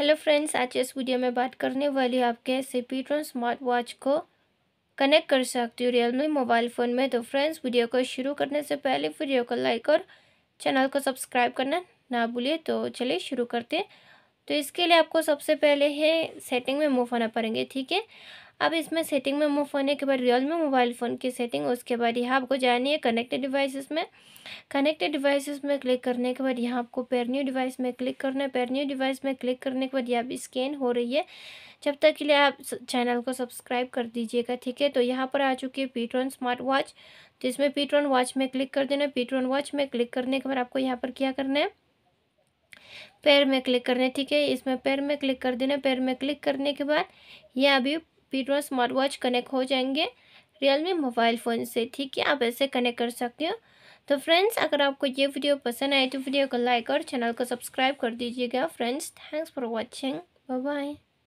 hello friends आज इस video में बात करने वाली हूँ आपके से पीट्रॉन स्मार्ट वॉच को कनेक्ट कर सकते हो रियलमी मोबाइल फ़ोन में तो फ्रेंड्स वीडियो को शुरू करने से पहले वीडियो को लाइक और चैनल को सब्सक्राइब करना ना भूलिए तो चलिए शुरू करते हैं तो इसके लिए आपको सबसे पहले है सेटिंग में मूव होना पड़ेंगे ठीक है अब इसमें सेटिंग में मूव होने के बाद रियल में मोबाइल फ़ोन की सेटिंग उसके बाद यहाँ आपको जानी है कनेक्टेड डिवाइसेस में कनेक्टेड डिवाइसेस में क्लिक करने के बाद यहाँ आपको पेरन्यू डिवाइस में क्लिक करना है पेरन्यू डिवाइस में क्लिक करने के बाद यहाँ भी स्कैन हो रही है जब तक के लिए आप चैनल को सब्सक्राइब कर दीजिएगा ठीक है तो यहाँ पर आ चुकी है पीट्रॉन स्मार्ट वॉच तो इसमें पीट्रॉन वॉच में क्लिक कर देना है पीट्रॉन वॉच में क्लिक करने के बाद आपको यहाँ पर क्या करना है पैर में क्लिक करना है ठीक है इसमें पैर में क्लिक कर देना पैर में क्लिक करने के बाद ये अभी पीटो स्मार्ट वॉच कनेक्ट हो जाएंगे रियलमी मोबाइल फ़ोन से ठीक है आप ऐसे कनेक्ट कर सकते हो तो फ्रेंड्स अगर आपको ये वीडियो पसंद आए तो वीडियो को लाइक और चैनल को सब्सक्राइब कर दीजिएगा friends thanks for watching bye